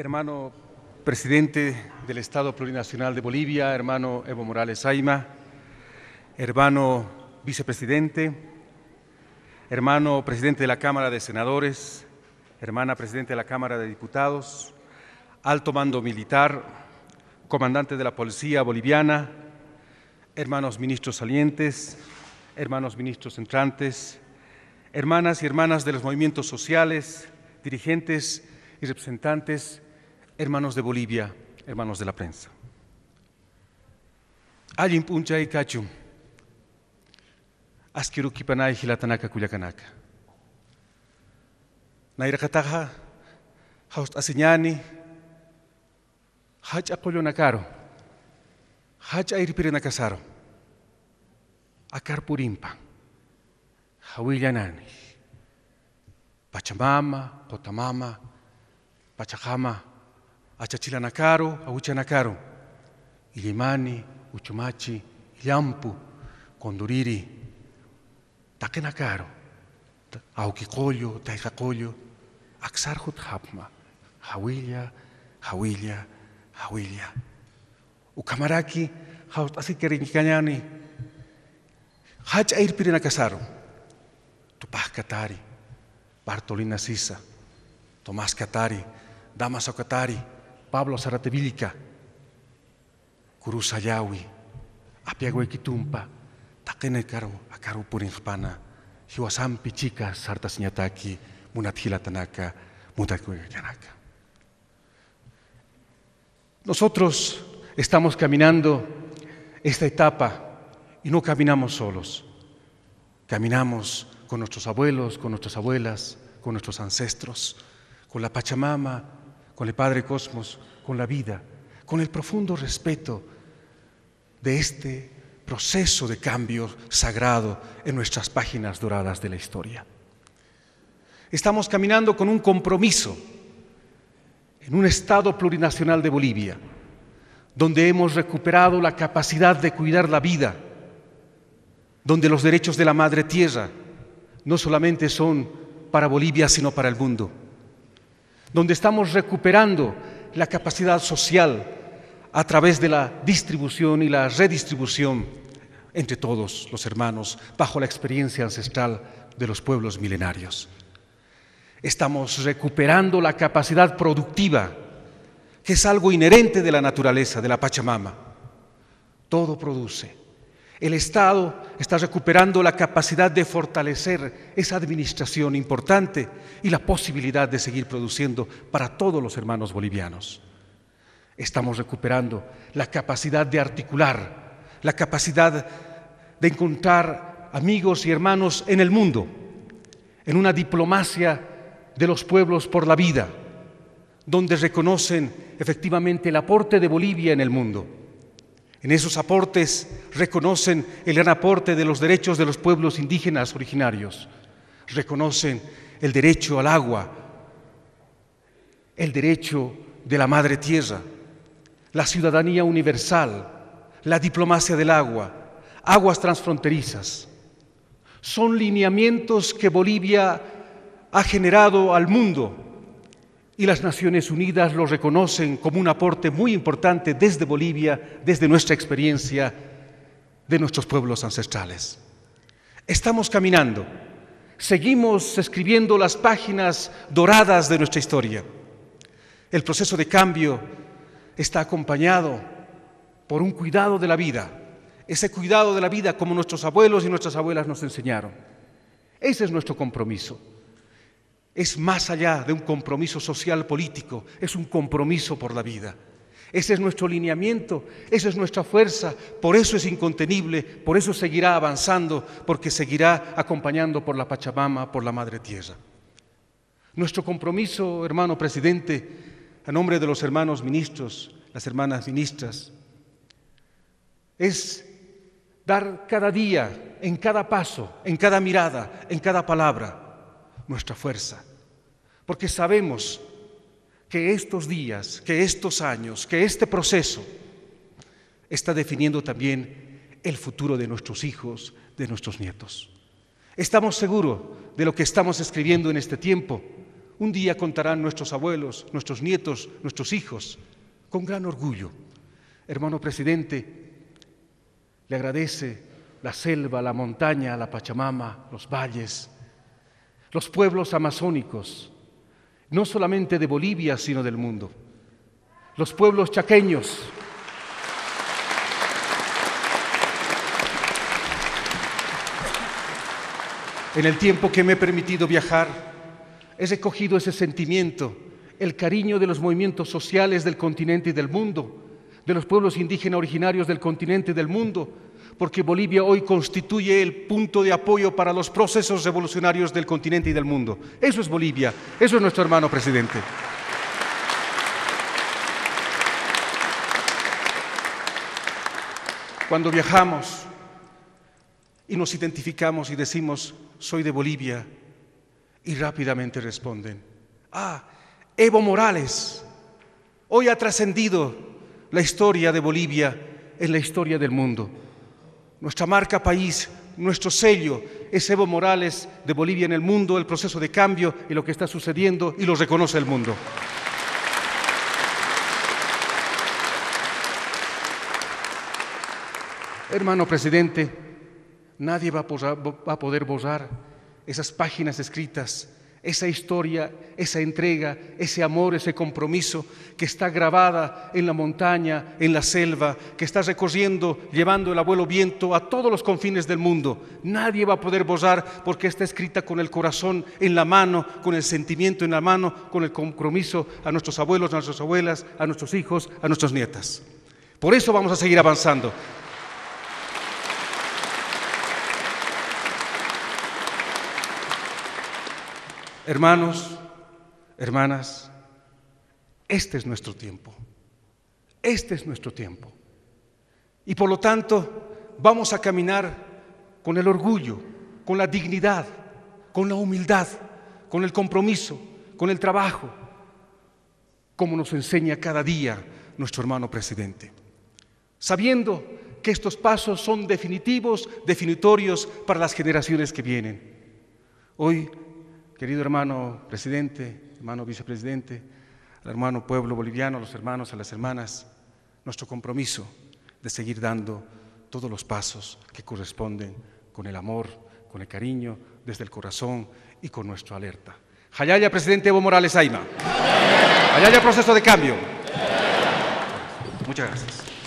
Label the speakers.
Speaker 1: hermano presidente del Estado Plurinacional de Bolivia, hermano Evo Morales Aima, hermano vicepresidente, hermano presidente de la Cámara de Senadores, hermana presidente de la Cámara de Diputados, alto mando militar, comandante de la Policía Boliviana, hermanos ministros salientes, hermanos ministros entrantes, hermanas y hermanas de los movimientos sociales, dirigentes y representantes hermanos de Bolivia, hermanos de la prensa. Allin puncha y cachum. Askirukipanay hilatanaka kuyakanaka. kataha, haust asiñani, hacha colonacaro, hacha Akarpurimpa, acarpurimpa, pachamama, potamama, pachajama, achachilana karo na karo ilimani uchumachi ilhampu conduriri takena karo aukikollo taikakollo aksarhut hapma hawilla hawilla hawilla ukamaraki haut asikerinkikanyani hacha irpirina kasaro tupah katari bartolina sisa tomás katari damaso katari Pablo Zaratevillica, Curusayawi, Apiaguequitumpa, Takene Karu, Akaru Purinjpana, pichika Chica, Sinataki, Munatjila Tanaka, Yanaka. Nosotros estamos caminando esta etapa y no caminamos solos. Caminamos con nuestros abuelos, con nuestras abuelas, con nuestros ancestros, con la Pachamama, con el Padre Cosmos, con la vida, con el profundo respeto de este proceso de cambio sagrado en nuestras páginas doradas de la historia. Estamos caminando con un compromiso en un Estado plurinacional de Bolivia, donde hemos recuperado la capacidad de cuidar la vida, donde los derechos de la madre tierra no solamente son para Bolivia, sino para el mundo donde estamos recuperando la capacidad social a través de la distribución y la redistribución entre todos los hermanos bajo la experiencia ancestral de los pueblos milenarios. Estamos recuperando la capacidad productiva, que es algo inherente de la naturaleza, de la Pachamama. Todo produce, el Estado está recuperando la capacidad de fortalecer esa administración importante y la posibilidad de seguir produciendo para todos los hermanos bolivianos. Estamos recuperando la capacidad de articular, la capacidad de encontrar amigos y hermanos en el mundo, en una diplomacia de los pueblos por la vida, donde reconocen efectivamente el aporte de Bolivia en el mundo en esos aportes reconocen el gran aporte de los derechos de los pueblos indígenas originarios, reconocen el derecho al agua, el derecho de la madre tierra, la ciudadanía universal, la diplomacia del agua, aguas transfronterizas. Son lineamientos que Bolivia ha generado al mundo y las Naciones Unidas lo reconocen como un aporte muy importante desde Bolivia, desde nuestra experiencia de nuestros pueblos ancestrales. Estamos caminando, seguimos escribiendo las páginas doradas de nuestra historia. El proceso de cambio está acompañado por un cuidado de la vida, ese cuidado de la vida como nuestros abuelos y nuestras abuelas nos enseñaron. Ese es nuestro compromiso es más allá de un compromiso social político, es un compromiso por la vida. Ese es nuestro lineamiento, esa es nuestra fuerza, por eso es incontenible, por eso seguirá avanzando, porque seguirá acompañando por la Pachamama, por la Madre Tierra. Nuestro compromiso, hermano presidente, a nombre de los hermanos ministros, las hermanas ministras, es dar cada día, en cada paso, en cada mirada, en cada palabra, nuestra fuerza, porque sabemos que estos días, que estos años, que este proceso está definiendo también el futuro de nuestros hijos, de nuestros nietos. Estamos seguros de lo que estamos escribiendo en este tiempo. Un día contarán nuestros abuelos, nuestros nietos, nuestros hijos, con gran orgullo. Hermano presidente, le agradece la selva, la montaña, la Pachamama, los valles, los pueblos amazónicos, no solamente de Bolivia, sino del mundo, los pueblos chaqueños. En el tiempo que me he permitido viajar, he recogido ese sentimiento, el cariño de los movimientos sociales del continente y del mundo, de los pueblos indígenas originarios del continente y del mundo, porque Bolivia hoy constituye el punto de apoyo para los procesos revolucionarios del continente y del mundo. Eso es Bolivia, eso es nuestro hermano presidente. Cuando viajamos y nos identificamos y decimos, soy de Bolivia, y rápidamente responden, ah, Evo Morales, hoy ha trascendido la historia de Bolivia en la historia del mundo. Nuestra marca país, nuestro sello es Evo Morales de Bolivia en el mundo, el proceso de cambio y lo que está sucediendo y lo reconoce el mundo. Hermano presidente, nadie va a, poder borrar esas páginas escritas esa historia, esa entrega, ese amor, ese compromiso que está grabada en la montaña, en la selva, que está recorriendo, llevando el abuelo viento a todos los confines del mundo. Nadie va a poder borrar porque está escrita con el corazón en la mano, con el sentimiento en la mano, con el compromiso a nuestros abuelos, a nuestras abuelas, a nuestros hijos, a nuestras nietas. Por eso vamos a seguir avanzando. Hermanos, hermanas, este es nuestro tiempo. Este es nuestro tiempo. Y por lo tanto, vamos a caminar con el orgullo, con la dignidad, con la humildad, con el compromiso, con el trabajo, como nos enseña cada día nuestro hermano presidente. Sabiendo que estos pasos son definitivos, definitorios para las generaciones que vienen. Hoy Querido hermano presidente, hermano vicepresidente, al hermano pueblo boliviano, a los hermanos, a las hermanas, nuestro compromiso de seguir dando todos los pasos que corresponden con el amor, con el cariño, desde el corazón y con nuestra alerta. Jayaya, presidente Evo Morales Aima. Hayaya, proceso de cambio. Muchas gracias.